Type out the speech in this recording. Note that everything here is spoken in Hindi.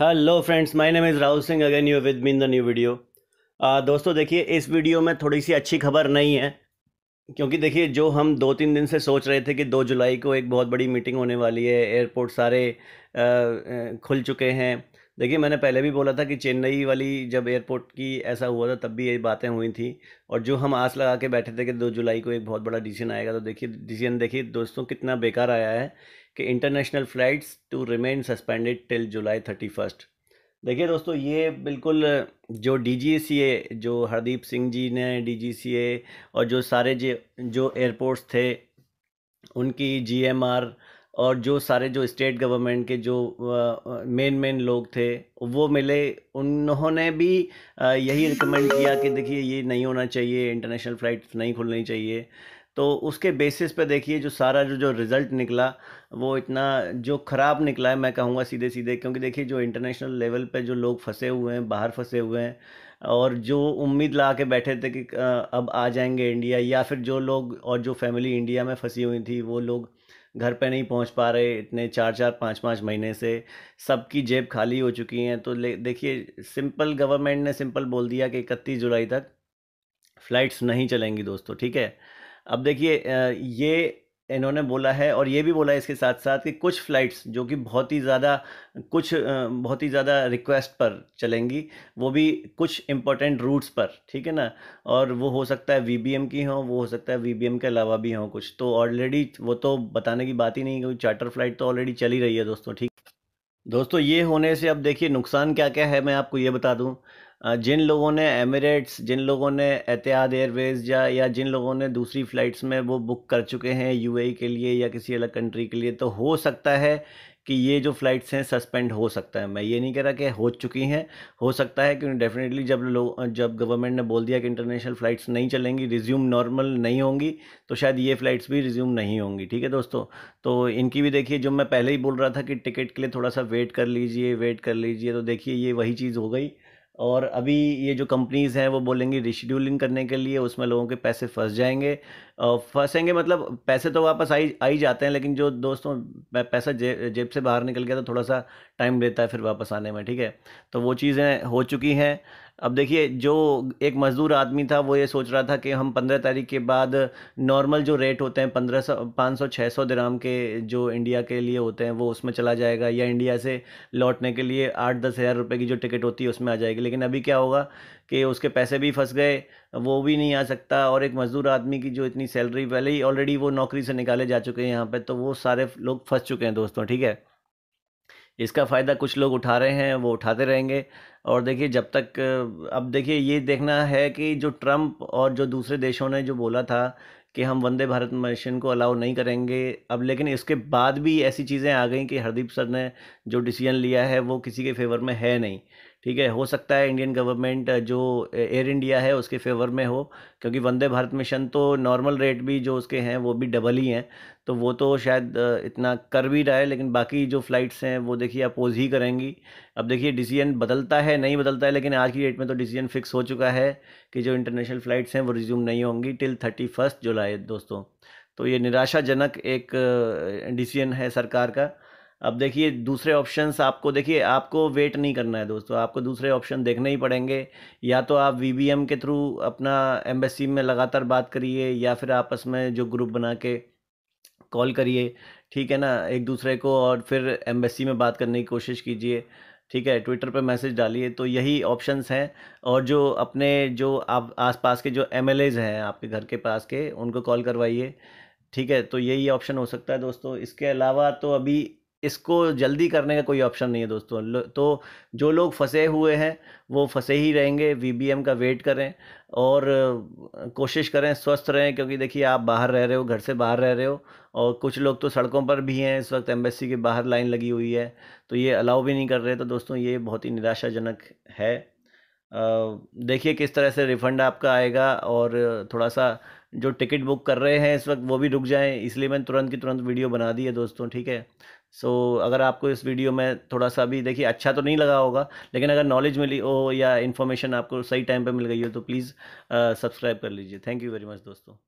hello friends my name is Rahul Singh again you with me in the new video दोस्तों देखिए इस वीडियो में थोड़ी सी अच्छी खबर नहीं है क्योंकि देखिए जो हम दो तीन दिन से सोच रहे थे कि दो जुलाई को एक बहुत बड़ी मीटिंग होने वाली है एयरपोर्ट सारे आ, खुल चुके हैं देखिए मैंने पहले भी बोला था कि चेन्नई वाली जब एयरपोर्ट की ऐसा हुआ था तब भी ये बातें हुई थी और जो हम आस लगा के बैठे थे कि दो जुलाई को एक बहुत बड़ा डिसीजन आएगा तो देखिए डिसीजन देखिए दोस्तों कितना बेकार आया है कि international flights to remain suspended till July thirty first देखिए दोस्तों ये बिल्कुल जो डी जो हरदीप सिंह जी ने डी और जो सारे जे जो एयरपोर्ट्स थे उनकी जी और जो सारे जो स्टेट गवर्नमेंट के जो मेन मेन लोग थे वो मिले उन्होंने भी यही रिकमेंड किया कि देखिए ये नहीं होना चाहिए इंटरनेशनल फ़्लाइट नहीं खुलनी चाहिए तो उसके बेसिस पे देखिए जो सारा जो जो रिज़ल्ट निकला वो इतना जो ख़राब निकला है मैं कहूँगा सीधे सीधे क्योंकि देखिए जो इंटरनेशनल लेवल पे जो लोग फंसे हुए हैं बाहर फंसे हुए हैं और जो उम्मीद ला के बैठे थे कि अब आ जाएंगे इंडिया या फिर जो लोग और जो फैमिली इंडिया में फंसी हुई थी वो लोग घर पे नहीं पहुंच पा रहे इतने चार चार पाँच पाँच महीने से सबकी जेब खाली हो चुकी हैं तो देखिए सिंपल गवर्नमेंट ने सिंपल बोल दिया कि इकतीस जुलाई तक फ़्लाइट्स नहीं चलेंगी दोस्तों ठीक है अब देखिए ये इन्होंने बोला है और ये भी बोला है इसके साथ साथ कि कुछ फ़्लाइट्स जो कि बहुत ही ज़्यादा कुछ बहुत ही ज़्यादा रिक्वेस्ट पर चलेंगी वो भी कुछ इम्पोर्टेंट रूट्स पर ठीक है ना और वो हो सकता है वी की हों वो हो सकता है वी के अलावा भी हों कुछ तो ऑलरेडी वो तो बताने की बात ही नहीं क्योंकि चार्टर फ्लाइट तो ऑलरेडी चली रही है दोस्तों ठीक दोस्तों ये होने से अब देखिए नुकसान क्या क्या है मैं आपको ये बता दूँ जिन लोगों ने एमिरेट्स जिन लोगों ने एतिहाद एयरवेज़ या या जिन लोगों ने दूसरी फ़्लाइट्स में वो बुक कर चुके हैं यूएई e के लिए या किसी अलग कंट्री के लिए तो हो सकता है कि ये जो फ़्लाइट्स हैं सस्पेंड हो सकता है मैं ये नहीं कह रहा कि हो चुकी हैं हो सकता है क्योंकि डेफिनेटली जब लोग जब गवर्नमेंट ने बोल दिया कि इंटरनेशनल फ़्लाइट्स नहीं चलेंगी रिज्यूम नॉर्मल नहीं होंगी तो शायद ये फ़्लाइट्स भी रिज्यूम नहीं होंगी ठीक है दोस्तों तो इनकी भी देखिए जो मैं पहले ही बोल रहा था कि टिकट के लिए थोड़ा सा वेट कर लीजिए वेट कर लीजिए तो देखिए ये वही चीज़ हो गई और अभी ये जो कंपनीज़ हैं वो बोलेंगी रिशेड्यूलिंग करने के लिए उसमें लोगों के पैसे फंस जाएंगे फंसेंगे मतलब पैसे तो वापस आई आई जाते हैं लेकिन जो दोस्तों पैसा जे, जेब से बाहर निकल गया तो थोड़ा सा टाइम लेता है फिर वापस आने में ठीक है तो वो चीज़ें हो चुकी हैं अब देखिए जो एक मज़दूर आदमी था वो ये सोच रहा था कि हम पंद्रह तारीख के बाद नॉर्मल जो रेट होते हैं पंद्रह सौ पाँच सौ छः सौ दराम के जो इंडिया के लिए होते हैं वो उसमें चला जाएगा या इंडिया से लौटने के लिए आठ दस हज़ार रुपये की जो टिकट होती है उसमें आ जाएगी लेकिन अभी क्या होगा कि उसके पैसे भी फंस गए वो भी नहीं आ सकता और एक मज़दूर आदमी की जो इतनी सैलरी पहले ही ऑलरेडी वो नौकरी से निकाले जा चुके हैं यहाँ पर तो वो सारे लोग फंस चुके हैं दोस्तों ठीक है इसका फ़ायदा कुछ लोग उठा रहे हैं वो उठाते रहेंगे और देखिए जब तक अब देखिए ये देखना है कि जो ट्रंप और जो दूसरे देशों ने जो बोला था कि हम वंदे भारत मिशन को अलाउ नहीं करेंगे अब लेकिन इसके बाद भी ऐसी चीज़ें आ गई कि हरदीप सर ने जो डिसीजन लिया है वो किसी के फेवर में है नहीं ठीक है हो सकता है इंडियन गवर्नमेंट जो एयर इंडिया है उसके फेवर में हो क्योंकि वंदे भारत मिशन तो नॉर्मल रेट भी जो उसके हैं वो भी डबल ही हैं तो वो तो शायद इतना कर भी रहा है लेकिन बाकी जो फ़्लाइट्स हैं वो देखिए अपोज ही करेंगी अब देखिए डिसीजन बदलता है नहीं बदलता है लेकिन आज की डेट में तो डिसीजन फिक्स हो चुका है कि जो इंटरनेशनल फ़्लाइट्स हैं वो रिज्यूम नहीं होंगी टिल थर्टी फर्स्ट जुलाई दोस्तों तो ये निराशाजनक एक डिसीजन है सरकार का अब देखिए दूसरे ऑप्शंस आपको देखिए आपको वेट नहीं करना है दोस्तों आपको दूसरे ऑप्शन देखने ही पड़ेंगे या तो आप वी के थ्रू अपना एम्बेसी में लगातार बात करिए या फिर आपस में जो ग्रुप बना के कॉल करिए ठीक है ना एक दूसरे को और फिर एम्बेसी में बात करने की कोशिश कीजिए ठीक है ट्विटर पर मैसेज डालिए तो यही ऑप्शंस हैं और जो अपने जो आप आसपास के जो एम हैं आपके घर के पास के उनको कॉल करवाइए ठीक है तो यही ऑप्शन हो सकता है दोस्तों इसके अलावा तो अभी इसको जल्दी करने का कोई ऑप्शन नहीं है दोस्तों तो जो लोग फंसे हुए हैं वो फंसे ही रहेंगे वी का वेट करें और कोशिश करें स्वस्थ रहें क्योंकि देखिए आप बाहर रह रहे हो घर से बाहर रह रहे हो और कुछ लोग तो सड़कों पर भी हैं इस वक्त एम्बेसी के बाहर लाइन लगी हुई है तो ये अलाउ भी नहीं कर रहे तो दोस्तों ये बहुत ही निराशाजनक है देखिए किस तरह से रिफ़ंड आपका आएगा और थोड़ा सा जो टिकट बुक कर रहे हैं इस वक्त वो भी रुक जाएँ इसलिए मैंने तुरंत की तुरंत वीडियो बना दी है दोस्तों ठीक है सो so, अगर आपको इस वीडियो में थोड़ा सा भी देखिए अच्छा तो नहीं लगा होगा लेकिन अगर नॉलेज मिली हो या इन्फॉर्मेशन आपको सही टाइम पर मिल गई हो तो प्लीज़ सब्सक्राइब कर लीजिए थैंक यू वेरी मच दोस्तों